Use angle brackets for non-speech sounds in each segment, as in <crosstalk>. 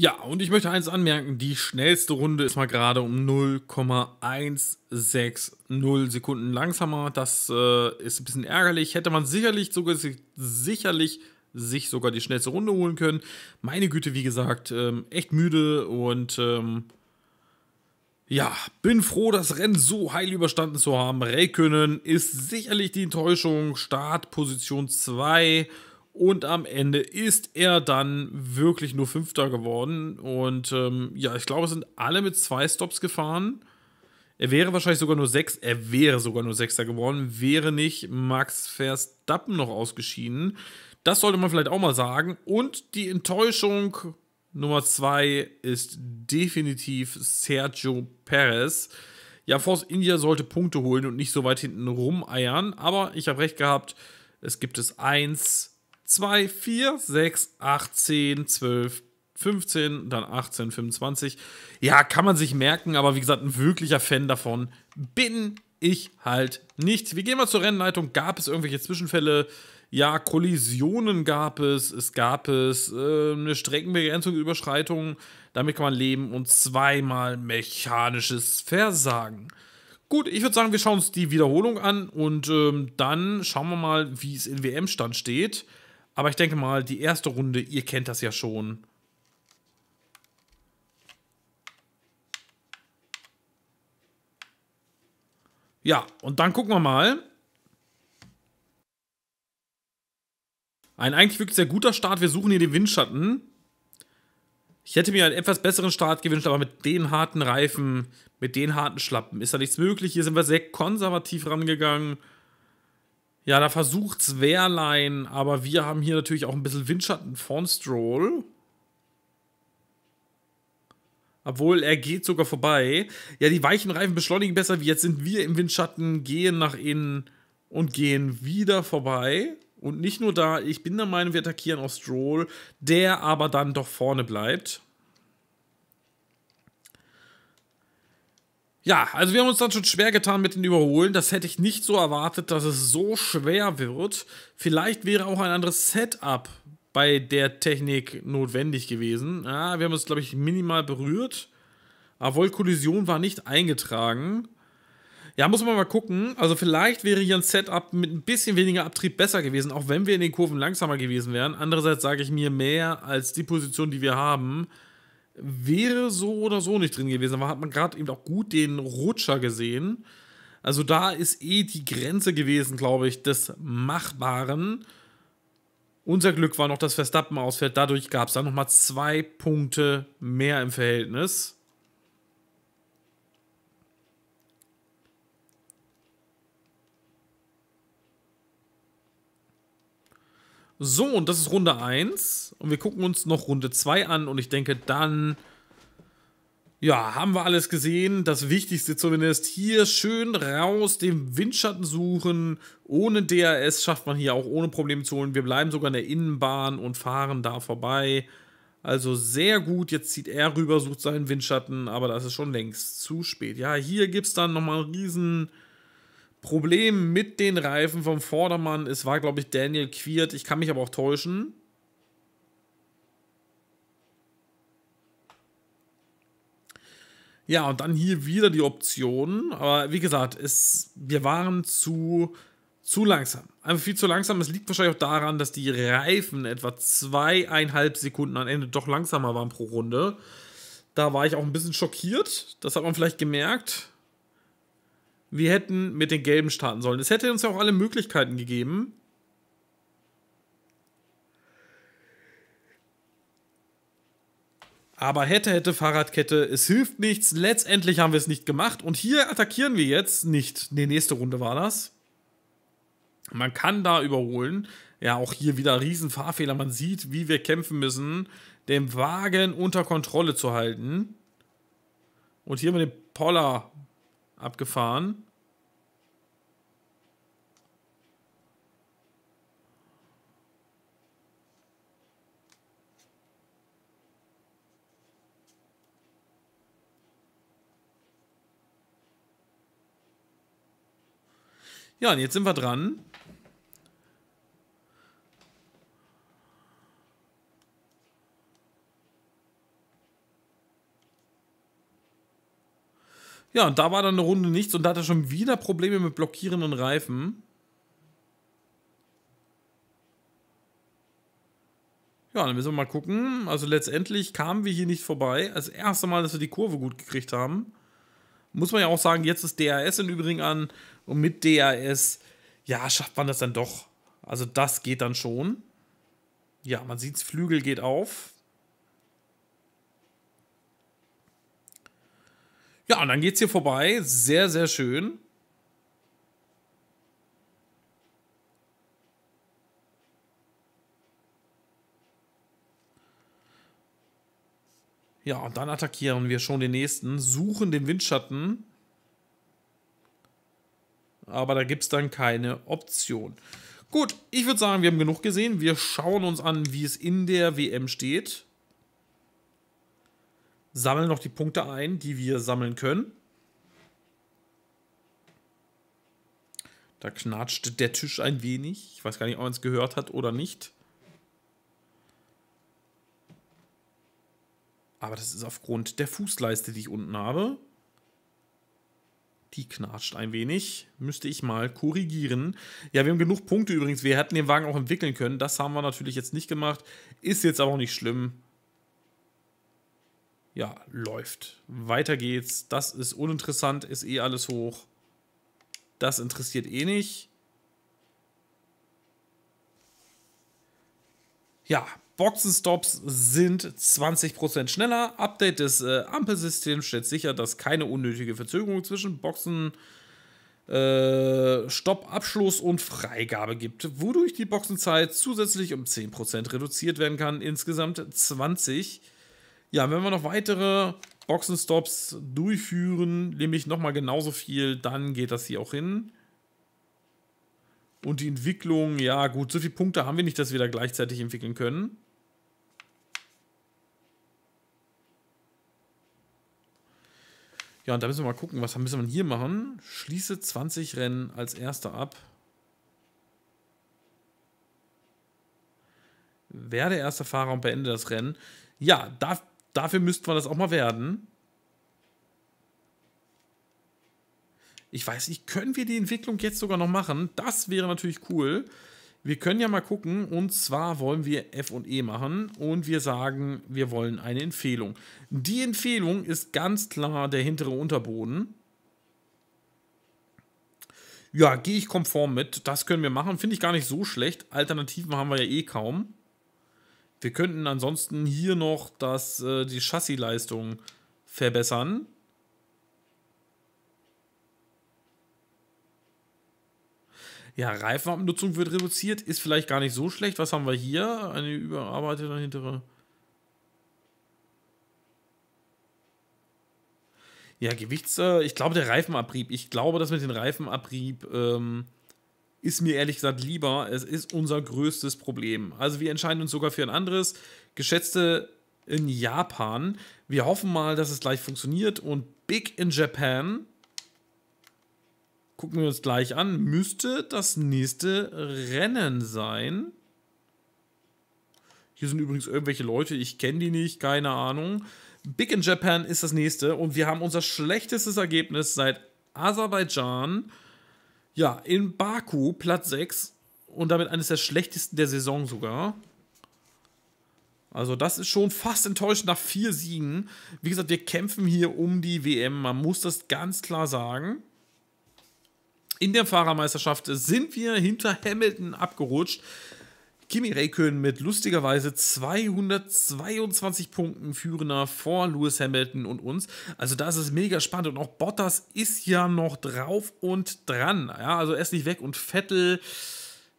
Ja, und ich möchte eins anmerken, die schnellste Runde ist mal gerade um 0,160 Sekunden langsamer. Das äh, ist ein bisschen ärgerlich. Hätte man sicherlich sogar sicherlich sich sogar die schnellste Runde holen können. Meine Güte, wie gesagt, ähm, echt müde und ähm, ja, bin froh, das Rennen so heil überstanden zu haben. Räikkönen ist sicherlich die Enttäuschung. Startposition 2. Und am Ende ist er dann wirklich nur Fünfter geworden. Und ähm, ja, ich glaube, es sind alle mit zwei Stops gefahren. Er wäre wahrscheinlich sogar nur sechs, er wäre sogar nur Sechster geworden, wäre nicht Max Verstappen noch ausgeschieden. Das sollte man vielleicht auch mal sagen. Und die Enttäuschung Nummer zwei ist definitiv Sergio Perez. Ja, Force India sollte Punkte holen und nicht so weit hinten rumeiern, aber ich habe recht gehabt. Es gibt es eins, 2, 4, 6, 8, 10, 12, 15, dann 18, 25. Ja, kann man sich merken, aber wie gesagt, ein wirklicher Fan davon bin ich halt nicht. Wir gehen mal zur Rennleitung. Gab es irgendwelche Zwischenfälle? Ja, Kollisionen gab es, es gab es äh, eine Streckenbegrenzungsüberschreitung, damit kann man leben und zweimal mechanisches Versagen. Gut, ich würde sagen, wir schauen uns die Wiederholung an und ähm, dann schauen wir mal, wie es in WM-Stand steht. Aber ich denke mal, die erste Runde, ihr kennt das ja schon. Ja, und dann gucken wir mal. Ein eigentlich wirklich sehr guter Start. Wir suchen hier den Windschatten. Ich hätte mir einen etwas besseren Start gewünscht, aber mit den harten Reifen, mit den harten Schlappen ist da nichts möglich. Hier sind wir sehr konservativ rangegangen. Ja, da versucht's Wehrlein, aber wir haben hier natürlich auch ein bisschen Windschatten von Stroll. Obwohl, er geht sogar vorbei. Ja, die weichen Reifen beschleunigen besser. Wie jetzt sind wir im Windschatten, gehen nach innen und gehen wieder vorbei. Und nicht nur da, ich bin der Meinung, wir attackieren auch Stroll, der aber dann doch vorne bleibt. Ja, also wir haben uns dann schon schwer getan mit den Überholen. Das hätte ich nicht so erwartet, dass es so schwer wird. Vielleicht wäre auch ein anderes Setup bei der Technik notwendig gewesen. Ja, wir haben uns, glaube ich, minimal berührt. Obwohl Kollision war nicht eingetragen. Ja, muss man mal gucken. Also vielleicht wäre hier ein Setup mit ein bisschen weniger Abtrieb besser gewesen, auch wenn wir in den Kurven langsamer gewesen wären. Andererseits sage ich mir mehr als die Position, die wir haben wäre so oder so nicht drin gewesen. Aber hat man gerade eben auch gut den Rutscher gesehen. Also da ist eh die Grenze gewesen, glaube ich, des Machbaren. Unser Glück war noch, dass Verstappen ausfällt. Dadurch gab es dann nochmal zwei Punkte mehr im Verhältnis. So, und das ist Runde 1. Und wir gucken uns noch Runde 2 an. Und ich denke, dann ja, haben wir alles gesehen. Das Wichtigste zumindest. Hier schön raus, den Windschatten suchen. Ohne DRS schafft man hier auch ohne Probleme zu holen. Wir bleiben sogar in der Innenbahn und fahren da vorbei. Also sehr gut. Jetzt zieht er rüber, sucht seinen Windschatten. Aber das ist schon längst zu spät. Ja, hier gibt es dann nochmal einen riesen Problem mit den Reifen vom Vordermann, es war, glaube ich, Daniel Quiert. Ich kann mich aber auch täuschen. Ja, und dann hier wieder die Option. Aber wie gesagt, es, wir waren zu, zu langsam. Einfach viel zu langsam. Es liegt wahrscheinlich auch daran, dass die Reifen etwa zweieinhalb Sekunden am Ende doch langsamer waren pro Runde. Da war ich auch ein bisschen schockiert. Das hat man vielleicht gemerkt wir hätten mit den Gelben starten sollen. Es hätte uns ja auch alle Möglichkeiten gegeben. Aber hätte, hätte, Fahrradkette, es hilft nichts. Letztendlich haben wir es nicht gemacht. Und hier attackieren wir jetzt nicht. Ne, nächste Runde war das. Man kann da überholen. Ja, auch hier wieder Riesenfahrfehler. Man sieht, wie wir kämpfen müssen, den Wagen unter Kontrolle zu halten. Und hier mit dem Poller Abgefahren. Ja, und jetzt sind wir dran. Ja, und da war dann eine Runde nichts und da hat er schon wieder Probleme mit blockierenden Reifen. Ja, dann müssen wir mal gucken. Also letztendlich kamen wir hier nicht vorbei. Das erste Mal, dass wir die Kurve gut gekriegt haben. Muss man ja auch sagen, jetzt ist DRS im Übrigen an. Und mit DRS, ja, schafft man das dann doch. Also das geht dann schon. Ja, man sieht, Flügel geht auf. Ja, und dann geht's hier vorbei. Sehr, sehr schön. Ja, und dann attackieren wir schon den nächsten, suchen den Windschatten. Aber da gibt es dann keine Option. Gut, ich würde sagen, wir haben genug gesehen. Wir schauen uns an, wie es in der WM steht sammeln noch die Punkte ein, die wir sammeln können. Da knatscht der Tisch ein wenig. Ich weiß gar nicht, ob man es gehört hat oder nicht. Aber das ist aufgrund der Fußleiste, die ich unten habe. Die knatscht ein wenig. Müsste ich mal korrigieren. Ja, wir haben genug Punkte übrigens. Wir hätten den Wagen auch entwickeln können. Das haben wir natürlich jetzt nicht gemacht. Ist jetzt aber auch nicht schlimm ja, läuft. Weiter geht's. Das ist uninteressant, ist eh alles hoch. Das interessiert eh nicht. Ja, Boxenstops sind 20% schneller. Update des äh, Ampelsystems stellt sicher, dass keine unnötige Verzögerung zwischen Boxen äh, Stopp, Abschluss und Freigabe gibt, wodurch die Boxenzeit zusätzlich um 10% reduziert werden kann. Insgesamt 20%. Ja, wenn wir noch weitere Boxenstops durchführen, nämlich nochmal genauso viel, dann geht das hier auch hin. Und die Entwicklung, ja gut, so viele Punkte haben wir nicht, dass wir da gleichzeitig entwickeln können. Ja, und da müssen wir mal gucken, was müssen wir hier machen? Schließe 20 Rennen als erster ab. Werde erster Fahrer und beende das Rennen. Ja, da Dafür müssten wir das auch mal werden. Ich weiß nicht, können wir die Entwicklung jetzt sogar noch machen? Das wäre natürlich cool. Wir können ja mal gucken. Und zwar wollen wir F und E machen. Und wir sagen, wir wollen eine Empfehlung. Die Empfehlung ist ganz klar der hintere Unterboden. Ja, gehe ich konform mit. Das können wir machen. Finde ich gar nicht so schlecht. Alternativen haben wir ja eh kaum. Wir könnten ansonsten hier noch das, äh, die Chassisleistung verbessern. Ja, Reifenabnutzung wird reduziert, ist vielleicht gar nicht so schlecht. Was haben wir hier? Eine überarbeitete hintere. Ja, Gewichts. Äh, ich glaube, der Reifenabrieb. Ich glaube, dass mit dem Reifenabrieb. Ähm, ist mir ehrlich gesagt lieber. Es ist unser größtes Problem. Also wir entscheiden uns sogar für ein anderes. Geschätzte in Japan. Wir hoffen mal, dass es gleich funktioniert. Und Big in Japan gucken wir uns gleich an. Müsste das nächste Rennen sein. Hier sind übrigens irgendwelche Leute, ich kenne die nicht, keine Ahnung. Big in Japan ist das nächste und wir haben unser schlechtestes Ergebnis seit Aserbaidschan. Ja, in Baku Platz 6 und damit eines der schlechtesten der Saison sogar. Also das ist schon fast enttäuschend nach vier Siegen. Wie gesagt, wir kämpfen hier um die WM. Man muss das ganz klar sagen. In der Fahrermeisterschaft sind wir hinter Hamilton abgerutscht. Kimi Räikkönen mit lustigerweise 222 Punkten führender vor Lewis Hamilton und uns. Also da ist es mega spannend und auch Bottas ist ja noch drauf und dran. Ja, also er ist nicht weg und Vettel,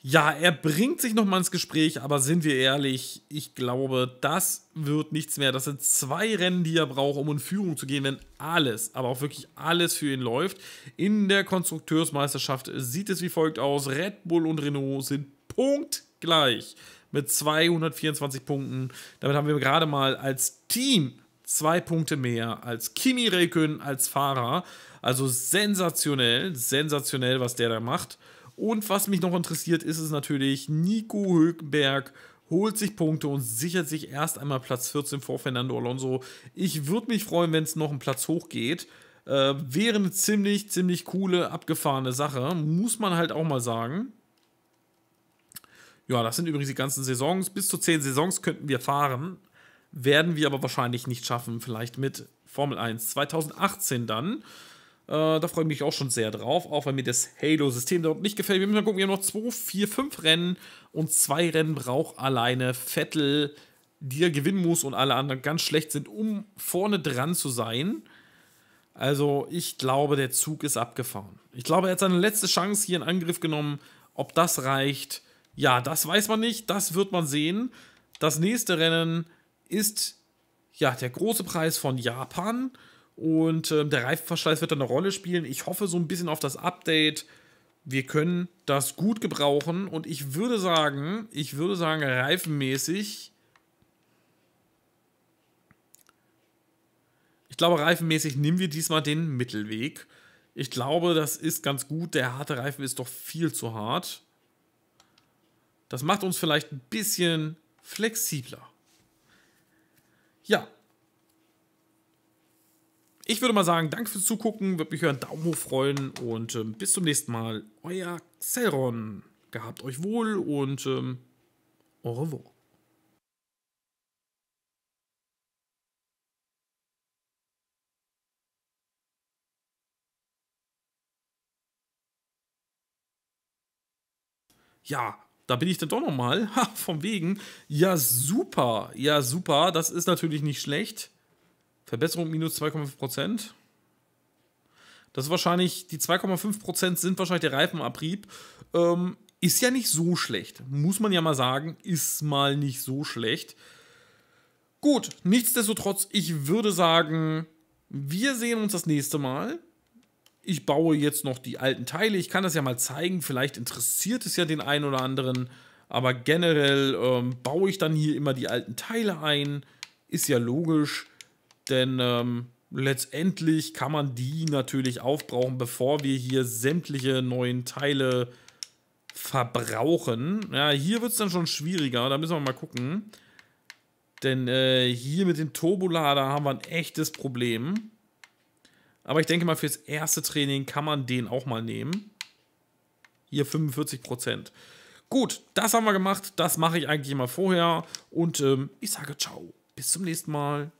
ja, er bringt sich nochmal ins Gespräch, aber sind wir ehrlich, ich glaube, das wird nichts mehr. Das sind zwei Rennen, die er braucht, um in Führung zu gehen, wenn alles, aber auch wirklich alles für ihn läuft. In der Konstrukteursmeisterschaft sieht es wie folgt aus: Red Bull und Renault sind Punkt gleich mit 224 Punkten. Damit haben wir gerade mal als Team zwei Punkte mehr als Kimi Räikkönen als Fahrer. Also sensationell, sensationell, was der da macht. Und was mich noch interessiert, ist es natürlich, Nico Hülkenberg holt sich Punkte und sichert sich erst einmal Platz 14 vor Fernando Alonso. Ich würde mich freuen, wenn es noch einen Platz hochgeht. Äh, wäre eine ziemlich, ziemlich coole, abgefahrene Sache, muss man halt auch mal sagen. Ja, das sind übrigens die ganzen Saisons. Bis zu zehn Saisons könnten wir fahren. Werden wir aber wahrscheinlich nicht schaffen. Vielleicht mit Formel 1 2018 dann. Äh, da freue ich mich auch schon sehr drauf, auch wenn mir das Halo-System dort nicht gefällt. Wir müssen mal gucken, wir haben noch 2, 4, 5 Rennen und zwei Rennen braucht alleine Vettel, die er gewinnen muss und alle anderen ganz schlecht sind, um vorne dran zu sein. Also ich glaube, der Zug ist abgefahren. Ich glaube, er hat seine letzte Chance hier in Angriff genommen. Ob das reicht, ja, das weiß man nicht, das wird man sehen. Das nächste Rennen ist ja der große Preis von Japan und äh, der Reifenverschleiß wird eine Rolle spielen. Ich hoffe so ein bisschen auf das Update. Wir können das gut gebrauchen und ich würde sagen, ich würde sagen reifenmäßig Ich glaube, reifenmäßig nehmen wir diesmal den Mittelweg. Ich glaube, das ist ganz gut. Der harte Reifen ist doch viel zu hart. Das macht uns vielleicht ein bisschen flexibler. Ja. Ich würde mal sagen, danke fürs Zugucken, würde mich über einen Daumen hoch freuen und ähm, bis zum nächsten Mal. Euer Xelron. Gehabt euch wohl und ähm, au revoir. Ja, da bin ich dann doch nochmal, <laughs> vom Wegen, ja super, ja super, das ist natürlich nicht schlecht. Verbesserung minus 2,5%. Das ist wahrscheinlich, die 2,5% sind wahrscheinlich der Reifenabrieb. Ähm, ist ja nicht so schlecht, muss man ja mal sagen, ist mal nicht so schlecht. Gut, nichtsdestotrotz, ich würde sagen, wir sehen uns das nächste Mal ich baue jetzt noch die alten Teile. Ich kann das ja mal zeigen. Vielleicht interessiert es ja den einen oder anderen. Aber generell ähm, baue ich dann hier immer die alten Teile ein. Ist ja logisch, denn ähm, letztendlich kann man die natürlich aufbrauchen, bevor wir hier sämtliche neuen Teile verbrauchen. Ja, hier wird es dann schon schwieriger. Da müssen wir mal gucken. Denn äh, hier mit dem Turbolader haben wir ein echtes Problem. Aber ich denke mal, fürs erste Training kann man den auch mal nehmen. Hier 45 Gut, das haben wir gemacht. Das mache ich eigentlich immer vorher. Und ähm, ich sage ciao. Bis zum nächsten Mal.